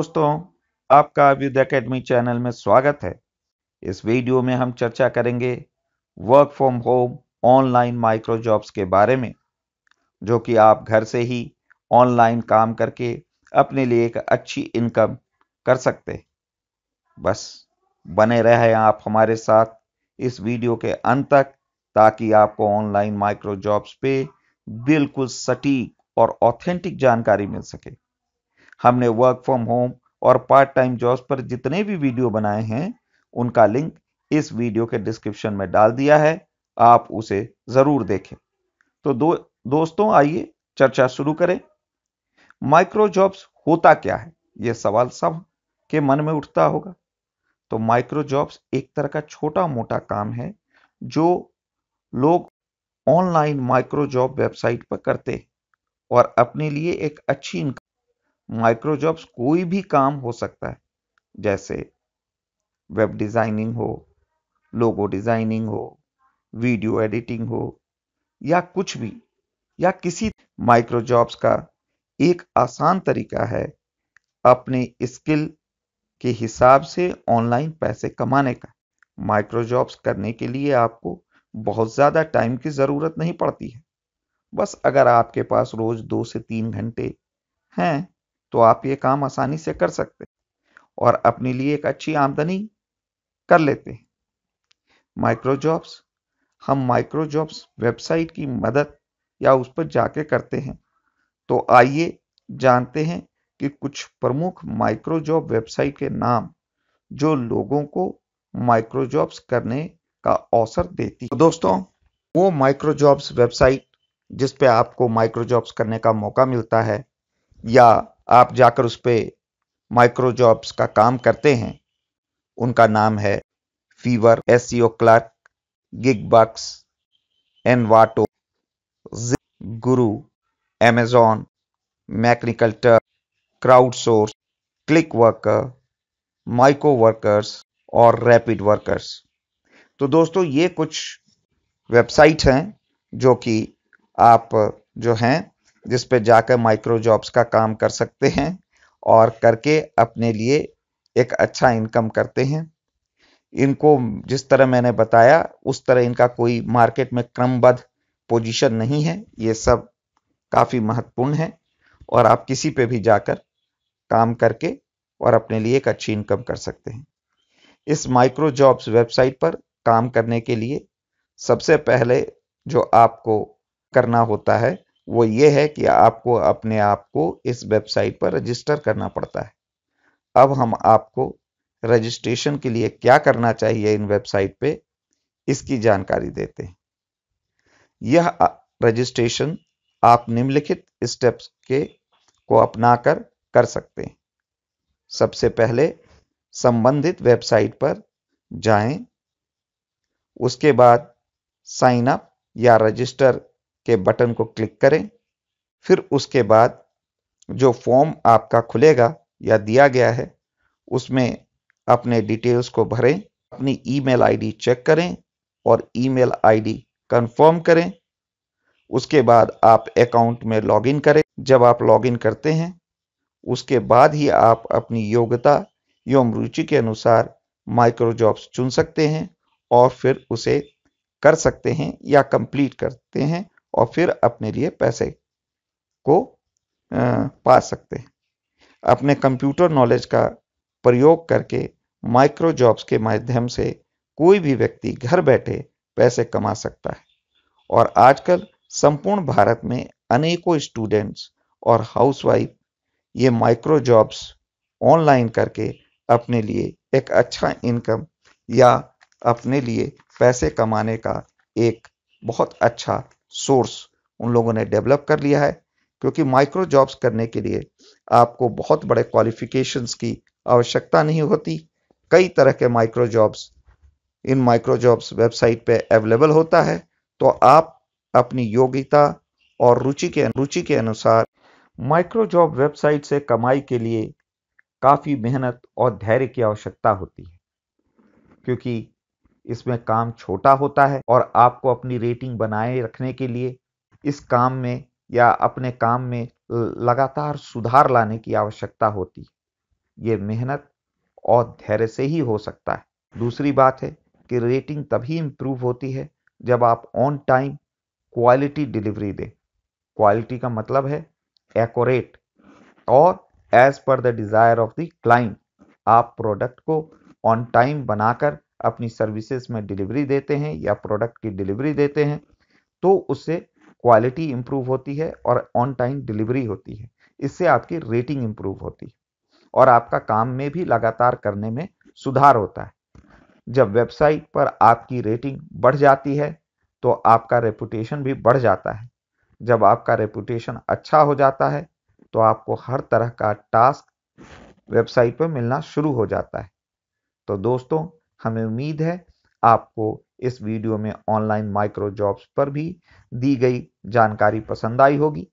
दोस्तों आपका अभ्युद academy channel में स्वागत है इस वीडियो में हम चर्चा करेंगे work from home online micro jobs के बारे में जो कि आप घर से ही ऑनलाइन काम करके अपने लिए एक अच्छी इनकम कर सकते बस बने रहे हैं आप हमारे साथ इस वीडियो के अंत तक ताकि आपको ऑनलाइन माइक्रो जॉब्स पे बिल्कुल सटीक और ऑथेंटिक जानकारी मिल सके हमने वर्क फ्रॉम होम और पार्ट टाइम जॉब्स पर जितने भी वीडियो बनाए हैं उनका लिंक इस वीडियो के डिस्क्रिप्शन में डाल दिया है आप उसे जरूर देखें तो दो दोस्तों आइए चर्चा शुरू करें माइक्रो जॉब्स होता क्या है यह सवाल सब के मन में उठता होगा तो माइक्रो जॉब्स एक तरह का छोटा मोटा काम है जो लोग ऑनलाइन माइक्रो जॉब वेबसाइट पर करते हैं और अपने लिए एक अच्छी इनकम माइक्रो जॉब्स कोई भी काम हो सकता है जैसे वेब डिज़ाइनिंग हो लोगो डिज़ाइनिंग हो वीडियो एडिटिंग हो या कुछ भी या किसी माइक्रो जॉब्स का एक आसान तरीका है अपने स्किल के हिसाब से ऑनलाइन पैसे कमाने का माइक्रो जॉब्स करने के लिए आपको बहुत ज़्यादा टाइम की ज़रूरत नहीं पड़ती है बस अगर आपके पास रोज़ दो से तीन घंटे हैं तो आप ये काम आसानी से कर सकते और अपने लिए एक अच्छी आमदनी कर लेते हैं माइक्रो जॉब्स हम माइक्रो जॉब्स वेबसाइट की मदद या उस पर जाके करते हैं तो आइए जानते हैं कि कुछ प्रमुख माइक्रो जॉब वेबसाइट के नाम जो लोगों को माइक्रो जॉब्स करने का अवसर देती तो दोस्तों वो माइक्रो जॉब्स वेबसाइट जिस पे आपको माइक्रो जॉब्स करने का मौका मिलता है या आप जाकर उस पर माइक्रो जॉब्स का काम करते हैं उनका नाम है Fiverr S C O clerk Gigbucks and वाटो Guru Amazon Mechanical Turk Crowdsource Clickworker Microworkers और रैपिड वर्कर्स तो दोस्तों ये कुछ वेबसाइट हैं जो कि आप जो हैं जिस पे जाकर माइक्रो जॉब्स का काम कर सकते हैं और करके अपने लिए एक अच्छा इनकम करते हैं इनको जिस तरह मैंने बताया उस तरह इनका कोई मार्केट में क्रमबद्ध पोजीशन नहीं है ये सब काफ़ी महत्वपूर्ण है और आप किसी पे भी जाकर काम करके और अपने लिए एक अच्छी इनकम कर सकते हैं इस माइक्रो जॉब्स वेबसाइट पर काम करने के लिए सबसे पहले जो आपको करना होता है वो ये है कि आपको अपने आप को इस वेबसाइट पर रजिस्टर करना पड़ता है अब हम आपको रजिस्ट्रेशन के लिए क्या करना चाहिए इन वेबसाइट पे इसकी जानकारी देते हैं यह रजिस्ट्रेशन आप निम्नलिखित स्टेप्स के को अपनाकर कर सकते हैं सबसे पहले संबंधित वेबसाइट पर जाएं, उसके बाद साइन अप या रजिस्टर के बटन को क्लिक करें फिर उसके बाद जो फॉर्म आपका खुलेगा या दिया गया है उसमें अपने डिटेल्स को भरें अपनी ईमेल आईडी चेक करें और ईमेल आईडी कंफर्म करें उसके बाद आप अकाउंट में लॉगिन करें जब आप लॉगिन करते हैं उसके बाद ही आप अपनी योग्यता एवं रुचि के अनुसार माइक्रो जॉब्स चुन सकते हैं और फिर उसे कर सकते हैं या कंप्लीट करते हैं और फिर अपने लिए पैसे को पा सकते हैं अपने कंप्यूटर नॉलेज का प्रयोग करके माइक्रो जॉब्स के माध्यम से कोई भी व्यक्ति घर बैठे पैसे कमा सकता है और आजकल संपूर्ण भारत में अनेकों स्टूडेंट्स और हाउसवाइफ ये माइक्रो जॉब्स ऑनलाइन करके अपने लिए एक अच्छा इनकम या अपने लिए पैसे कमाने का एक बहुत अच्छा सोर्स उन लोगों ने डेवलप कर लिया है क्योंकि माइक्रो जॉब्स करने के लिए आपको बहुत बड़े क्वालिफिकेशंस की आवश्यकता नहीं होती कई तरह के माइक्रो जॉब्स इन माइक्रो जॉब्स वेबसाइट पे अवेलेबल होता है तो आप अपनी योग्यता और रुचि के रुचि के अनुसार माइक्रो जॉब वेबसाइट से कमाई के लिए काफ़ी मेहनत और धैर्य की आवश्यकता होती है क्योंकि इसमें काम छोटा होता है और आपको अपनी रेटिंग बनाए रखने के लिए इस काम में या अपने काम में लगातार सुधार लाने की आवश्यकता होती है ये मेहनत और धैर्य से ही हो सकता है दूसरी बात है कि रेटिंग तभी इम्प्रूव होती है जब आप ऑन टाइम क्वालिटी डिलीवरी दें क्वालिटी का मतलब है एकोरेट और as per the desire of the client आप प्रोडक्ट को ऑन टाइम बनाकर अपनी सर्विसेज में डिलीवरी देते हैं या प्रोडक्ट की डिलीवरी देते हैं तो उससे क्वालिटी इंप्रूव होती है और ऑन टाइम डिलीवरी होती है इससे आपकी रेटिंग इंप्रूव होती है और आपका काम में भी लगातार करने में सुधार होता है जब वेबसाइट पर आपकी रेटिंग बढ़ जाती है तो आपका रेपुटेशन भी बढ़ जाता है जब आपका रेपुटेशन अच्छा हो जाता है तो आपको हर तरह का टास्क वेबसाइट पर मिलना शुरू हो जाता है तो दोस्तों हमें उम्मीद है आपको इस वीडियो में ऑनलाइन माइक्रो जॉब्स पर भी दी गई जानकारी पसंद आई होगी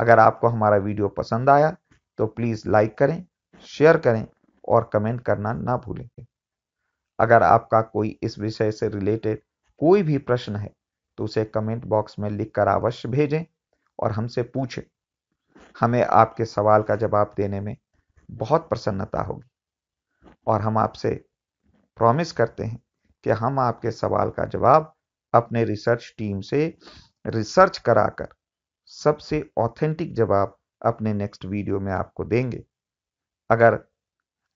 अगर आपको हमारा वीडियो पसंद आया तो प्लीज़ लाइक करें शेयर करें और कमेंट करना ना भूलेंगे अगर आपका कोई इस विषय से रिलेटेड कोई भी प्रश्न है तो उसे कमेंट बॉक्स में लिखकर अवश्य भेजें और हमसे पूछें हमें आपके सवाल का जवाब देने में बहुत प्रसन्नता होगी और हम आपसे प्रॉमिस करते हैं कि हम आपके सवाल का जवाब अपने रिसर्च टीम से रिसर्च कराकर सबसे ऑथेंटिक जवाब अपने नेक्स्ट वीडियो में आपको देंगे अगर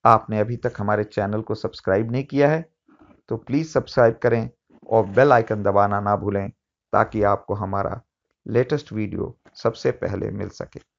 आपने अभी तक हमारे चैनल को सब्सक्राइब नहीं किया है तो प्लीज़ सब्सक्राइब करें और बेल आइकन दबाना ना भूलें ताकि आपको हमारा लेटेस्ट वीडियो सबसे पहले मिल सके